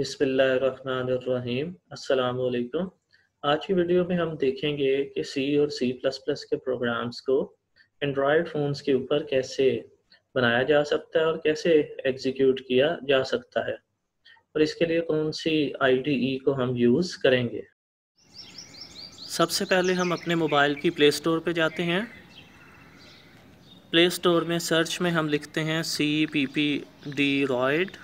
अस्सलाम वालेकुम आज की वीडियो में हम देखेंगे कि सी और सी प्लस प्लस के प्रोग्राम्स को एंड्रॉयड फ़ोन्स के ऊपर कैसे बनाया जा सकता है और कैसे एग्जीक्यूट किया जा सकता है और इसके लिए कौन सी ई e को हम यूज़ करेंगे सबसे पहले हम अपने मोबाइल की प्ले स्टोर पर जाते हैं प्ले स्टोर में सर्च में हम लिखते हैं C P P droid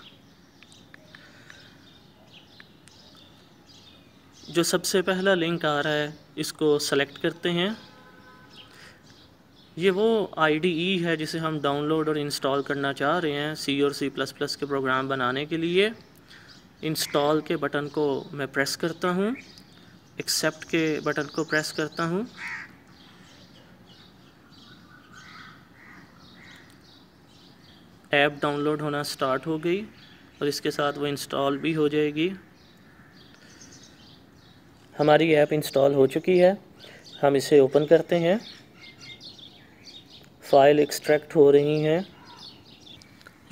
जो सबसे पहला लिंक आ रहा है इसको सेलेक्ट करते हैं ये वो आई e है जिसे हम डाउनलोड और इंस्टॉल करना चाह रहे हैं सी और सी प्लस प्लस के प्रोग्राम बनाने के लिए इंस्टॉल के बटन को मैं प्रेस करता हूँ एक्सेप्ट के बटन को प्रेस करता हूँ ऐप डाउनलोड होना स्टार्ट हो गई और इसके साथ वो इंस्टॉल भी हो जाएगी हमारी ऐप इंस्टॉल हो चुकी है हम इसे ओपन करते हैं फ़ाइल एक्सट्रैक्ट हो रही हैं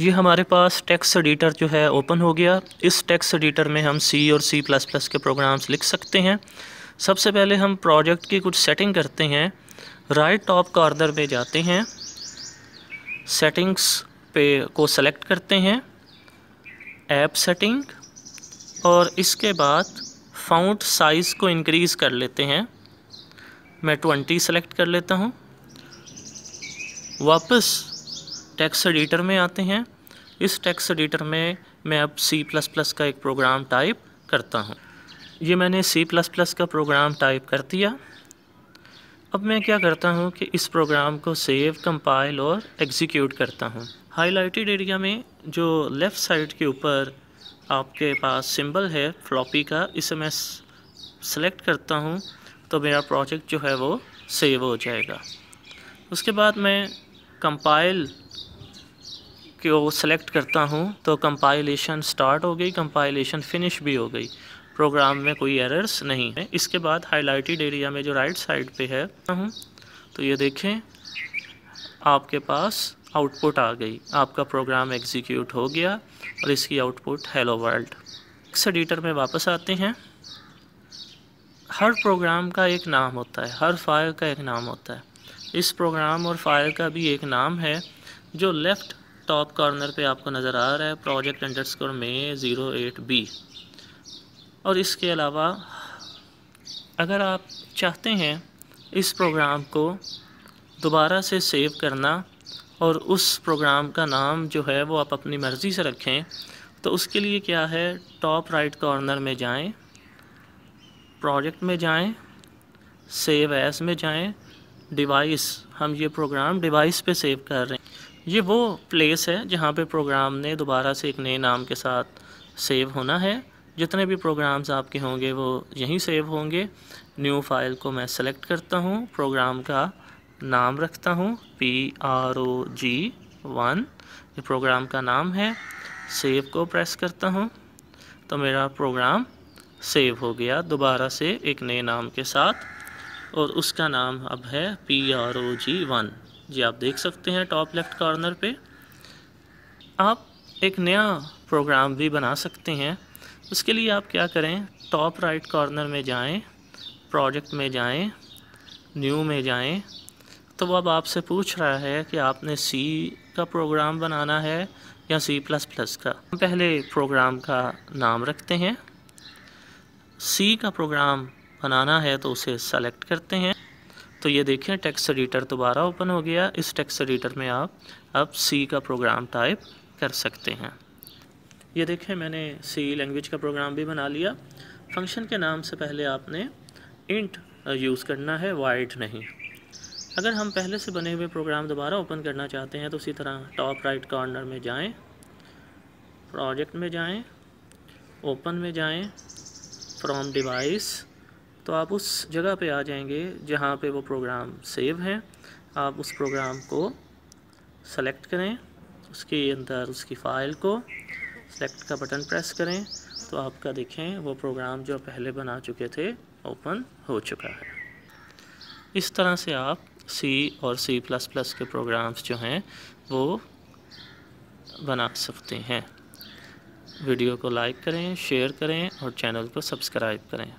ये हमारे पास टेक्स्ट एडिटर जो है ओपन हो गया इस टैक्स एडिटर में हम सी और सी प्लस प्लस के प्रोग्राम्स लिख सकते हैं सबसे पहले हम प्रोजेक्ट की कुछ सेटिंग करते हैं राइट टॉप कॉर्नर में जाते हैं सेटिंग्स पे को सेलेक्ट करते हैं ऐप सेटिंग और इसके बाद फ़ाउंट साइज़ को इनक्रीज़ कर लेते हैं मैं ट्वेंटी सेलेक्ट कर लेता हूँ वापस टेक्स्ट एडिटर में आते हैं इस टेक्स्ट एडिटर में मैं अब सी प्लस प्लस का एक प्रोग्राम टाइप करता हूँ ये मैंने सी प्लस प्लस का प्रोग्राम टाइप कर दिया अब मैं क्या करता हूँ कि इस प्रोग्राम को सेव कंपाइल और एग्जीक्यूट करता हूँ हाईलाइटेड एरिया में जो लेफ़्ट साइड के ऊपर आपके पास सिंबल है फ्लॉपी का इसे मैं सेलेक्ट करता हूँ तो मेरा प्रोजेक्ट जो है वो सेव हो जाएगा उसके बाद मैं कंपाइल को सेलेक्ट करता हूँ तो कंपाइलेशन स्टार्ट हो गई कंपाइलेशन फिनिश भी हो गई प्रोग्राम में कोई एरर्स नहीं है इसके बाद हाइलाइटेड एरिया में जो राइट साइड पे है हूँ तो ये देखें आपके पास आउटपुट आ गई आपका प्रोग्राम एग्जीक्यूट हो गया और इसकी output hello world text editor में वापस आते हैं हर प्रोग्राम का एक नाम होता है हर फाइल का एक नाम होता है इस प्रोग्राम और फाइल का भी एक नाम है जो लेफ़्ट टॉप कॉर्नर पे आपको नज़र आ रहा है प्रोजेक्ट अंडर स्कोर में ज़ीरो एट बी और इसके अलावा अगर आप चाहते हैं इस प्रोग्राम को दोबारा से सेव करना और उस प्रोग्राम का नाम जो है वो आप अपनी मर्ज़ी से रखें तो उसके लिए क्या है टॉप राइट कॉर्नर में जाएं प्रोजेक्ट में जाएं सेव एस में जाएं डिवाइस हम ये प्रोग्राम डिवाइस पे सेव कर रहे हैं ये वो प्लेस है जहाँ पे प्रोग्राम ने दोबारा से एक नए नाम के साथ सेव होना है जितने भी प्रोग्राम्स आपके होंगे वो यहीं सेव होंगे न्यू फाइल को मैं सेलेक्ट करता हूँ प्रोग्राम का नाम रखता हूँ P R O G one ये प्रोग्राम का नाम है सेव को प्रेस करता हूँ तो मेरा प्रोग्राम सेव हो गया दोबारा से एक नए नाम के साथ और उसका नाम अब है P R O G one जी आप देख सकते हैं टॉप लेफ्ट कॉर्नर पे आप एक नया प्रोग्राम भी बना सकते हैं उसके लिए आप क्या करें टॉप राइट कॉर्नर में जाएं प्रोजेक्ट में जाएं न्यू में जाएं तो वो अब आपसे पूछ रहा है कि आपने सी का प्रोग्राम बनाना है या सी प्लस प्लस का हम पहले प्रोग्राम का नाम रखते हैं सी का प्रोग्राम बनाना है तो उसे सेलेक्ट करते हैं तो ये देखें टेक्स्ट एडिटर दोबारा ओपन हो गया इस टेक्स्ट एडिटर में आप अब सी का प्रोग्राम टाइप कर सकते हैं ये देखें मैंने सी लैंग्वेज का प्रोग्राम भी बना लिया फंक्शन के नाम से पहले आपने इंट यूज़ करना है वाइड नहीं अगर हम पहले से बने हुए प्रोग्राम दोबारा ओपन करना चाहते हैं तो उसी तरह टॉप राइट कॉर्नर में जाएं प्रोजेक्ट में जाएं ओपन में जाएं फ्रॉम डिवाइस तो आप उस जगह पे आ जाएंगे जहाँ पे वो प्रोग्राम सेव हैं आप उस प्रोग्राम को सेलेक्ट करें उसके अंदर उसकी फ़ाइल को सेलेक्ट का बटन प्रेस करें तो आपका देखें वो प्रोग्राम जो पहले बना चुके थे ओपन हो चुका है इस तरह से आप सी और सी प्लस प्लस के प्रोग्राम्स जो हैं वो बना सकते हैं वीडियो को लाइक करें शेयर करें और चैनल को सब्सक्राइब करें